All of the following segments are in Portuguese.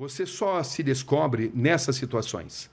Você só se descobre nessas situações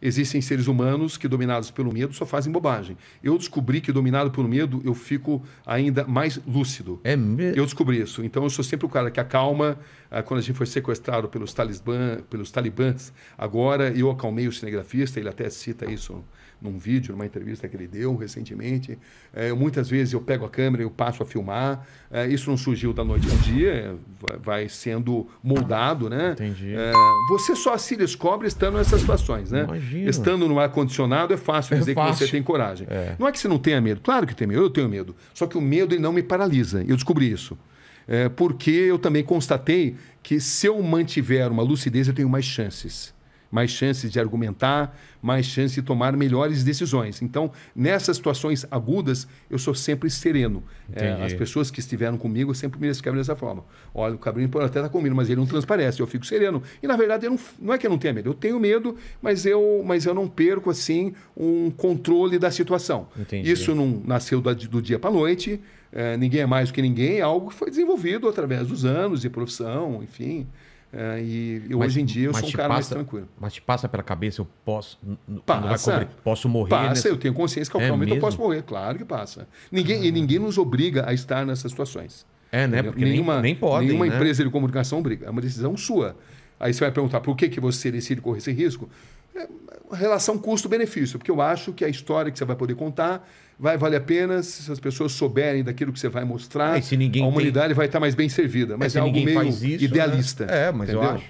existem seres humanos que, dominados pelo medo, só fazem bobagem. Eu descobri que, dominado pelo medo, eu fico ainda mais lúcido. É mesmo? Eu descobri isso. Então, eu sou sempre o cara que acalma. Ah, quando a gente foi sequestrado pelos, talisbã, pelos talibãs, agora eu acalmei o cinegrafista, ele até cita isso num vídeo, numa entrevista que ele deu recentemente. É, muitas vezes eu pego a câmera e eu passo a filmar. É, isso não surgiu da noite ao dia, vai sendo moldado, né? Entendi. É, você só se descobre estando nessas situações, né? Imagina. Estando no ar-condicionado, é fácil é dizer fácil. que você tem coragem. É. Não é que você não tenha medo. Claro que tem medo, eu tenho medo. Só que o medo ele não me paralisa. Eu descobri isso. É porque eu também constatei que se eu mantiver uma lucidez, eu tenho mais chances mais chances de argumentar, mais chance de tomar melhores decisões. Então, nessas situações agudas, eu sou sempre sereno. É, as pessoas que estiveram comigo sempre me descrevem dessa forma. Olha, o Cabrinho pode até estar tá comigo, mas ele não transparece, eu fico sereno. E, na verdade, não, não, é que eu não tenha medo, eu tenho medo, mas eu, mas eu não perco, assim, um controle da situação. Entendi. Isso não nasceu do, do dia para a noite, é, ninguém é mais do que ninguém, é algo que foi desenvolvido através dos anos de profissão, enfim... É, e eu, mas, hoje em dia eu sou um cara passa, mais tranquilo. Mas te passa pela cabeça, eu posso. Passa, posso morrer. Passa, eu tenho consciência que a qualquer é momento mesmo? eu posso morrer, claro que passa. Ninguém, E ninguém nos obriga a estar nessas situações. É, né? Porque nenhuma, nem, nem Nenhuma né? empresa de comunicação obriga. É uma decisão sua. Aí você vai perguntar por que, que você decide correr esse risco? É, relação custo-benefício, porque eu acho que a história que você vai poder contar vai valer a pena se as pessoas souberem daquilo que você vai mostrar. É, a humanidade tem... vai estar mais bem servida. Mas é, é algo meio isso, né? idealista. Né? É, mas entendeu? eu acho.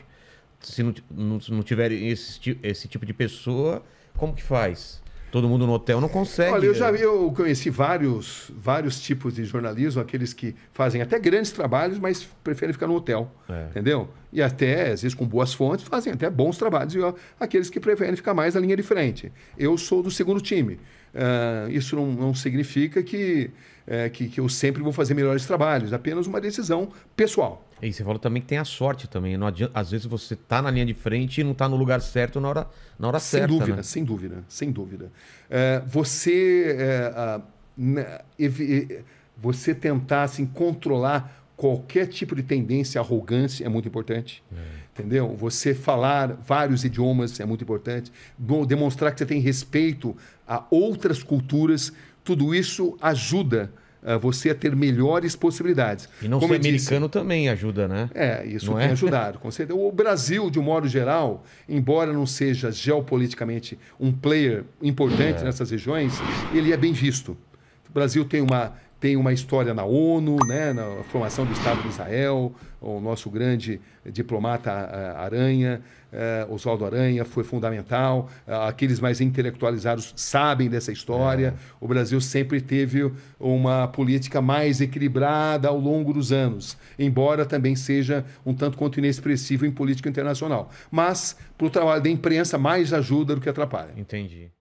Se não, não, não tiver esse, esse tipo de pessoa, como que faz? todo mundo no hotel não consegue. Olha, eu né? já vi, eu conheci vários, vários tipos de jornalismo, aqueles que fazem até grandes trabalhos, mas preferem ficar no hotel, é. entendeu? E até, às vezes, com boas fontes, fazem até bons trabalhos, e ó, aqueles que preferem ficar mais na linha de frente. Eu sou do segundo time. Uh, isso não, não significa que, é, que, que, eu sempre vou fazer melhores trabalhos, apenas uma decisão pessoal. E você falou também que tem a sorte também. Não adianta, às vezes você está na linha de frente e não está no lugar certo na hora, na hora sem certa. Dúvida, né? Sem dúvida, sem dúvida. É, você, é, a, na, né, ev, você tentar assim, controlar qualquer tipo de tendência, arrogância é muito importante. É. Entendeu? Você falar vários idiomas é muito importante. Demonstrar que você tem respeito a outras culturas, tudo isso ajuda eh, você a ter melhores possibilidades. E não Como ser americano disse, também ajuda, né? É, isso não tem é? ajudado, com certeza. O Brasil, de um modo geral, embora não seja geopoliticamente um player importante é. nessas regiões, ele é bem visto. O Brasil tem uma tem uma história na ONU, né, na formação do Estado de Israel, o nosso grande diplomata eh, Aranha, eh, Oswaldo Aranha, foi fundamental. Eh, aqueles mais intelectualizados sabem dessa história. É. O Brasil sempre teve uma política mais equilibrada ao longo dos anos, embora também seja um tanto quanto inexpressivo em política internacional. Mas, para o trabalho da imprensa, mais ajuda do que atrapalha. Entendi.